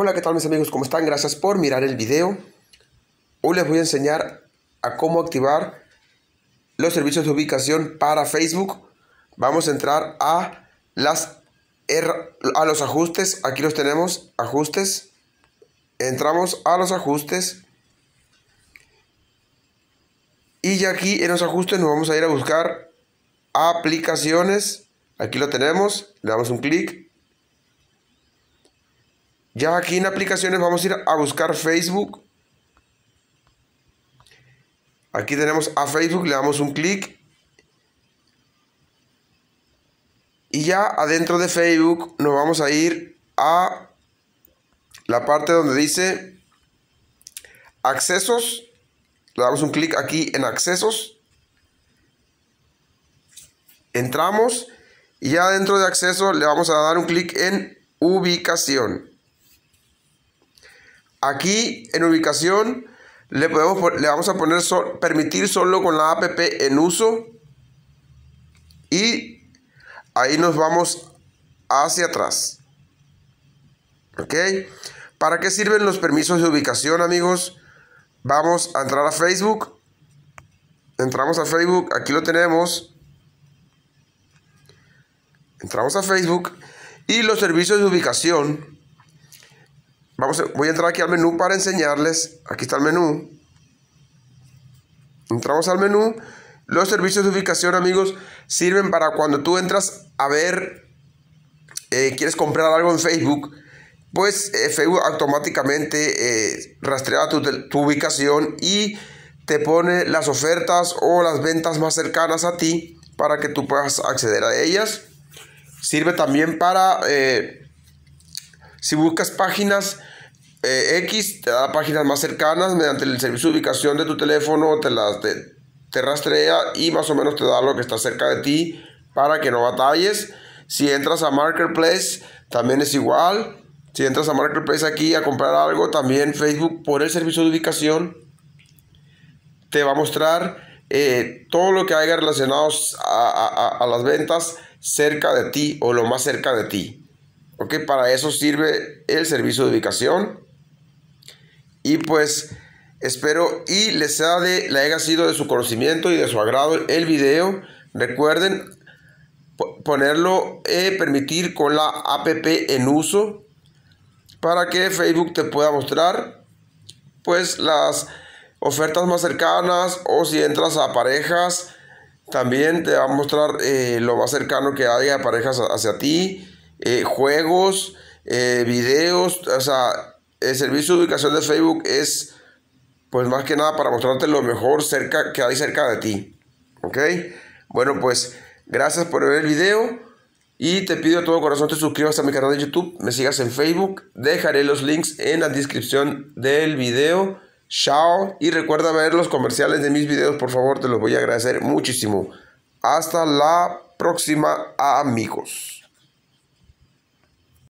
Hola, ¿qué tal mis amigos? ¿Cómo están? Gracias por mirar el video. Hoy les voy a enseñar a cómo activar los servicios de ubicación para Facebook. Vamos a entrar a, las, a los ajustes. Aquí los tenemos, ajustes. Entramos a los ajustes. Y ya aquí en los ajustes nos vamos a ir a buscar aplicaciones. Aquí lo tenemos. Le damos un clic ya aquí en aplicaciones vamos a ir a buscar Facebook. Aquí tenemos a Facebook, le damos un clic. Y ya adentro de Facebook nos vamos a ir a la parte donde dice accesos. Le damos un clic aquí en accesos. Entramos y ya dentro de acceso le vamos a dar un clic en ubicación. Aquí en ubicación le, podemos, le vamos a poner permitir solo con la app en uso. Y ahí nos vamos hacia atrás. ¿Ok? ¿Para qué sirven los permisos de ubicación, amigos? Vamos a entrar a Facebook. Entramos a Facebook. Aquí lo tenemos. Entramos a Facebook. Y los servicios de ubicación voy a entrar aquí al menú para enseñarles. Aquí está el menú. Entramos al menú. Los servicios de ubicación, amigos, sirven para cuando tú entras a ver, eh, quieres comprar algo en Facebook, pues eh, Facebook automáticamente eh, rastrea tu, tu ubicación y te pone las ofertas o las ventas más cercanas a ti para que tú puedas acceder a ellas. Sirve también para si buscas páginas eh, X, te da páginas más cercanas mediante el servicio de ubicación de tu teléfono, te, te, rastrea y más o menos te da lo que está cerca de ti para que no batalles. Si entras a Marketplace, también es igual. Si entras a Marketplace aquí a comprar algo, también Facebook por el servicio de ubicación te va a mostrar eh, todo lo que haya relacionado a, a las ventas cerca de ti o lo más cerca de ti porque para eso sirve el servicio de ubicación. Y pues espero y les sea de, le haya sido de su conocimiento y de su agrado el video. Recuerden ponerlo, y eh, permitir con la app en uso para que Facebook te pueda mostrar pues las ofertas más cercanas o si entras a parejas también te va a mostrar eh, lo más cercano que haya parejas hacia ti eh, juegos, eh, videos, o sea, el servicio de ubicación de Facebook es pues más que nada para mostrarte lo mejor cerca que hay cerca de ti. ¿Ok? Bueno, pues gracias por ver el video y te pido de todo corazón te suscribas a mi canal de YouTube, me sigas en Facebook, dejaré los links en la descripción del video. Chao y recuerda ver los comerciales de mis videos, por favor, te los voy a agradecer muchísimo. Hasta la próxima, amigos.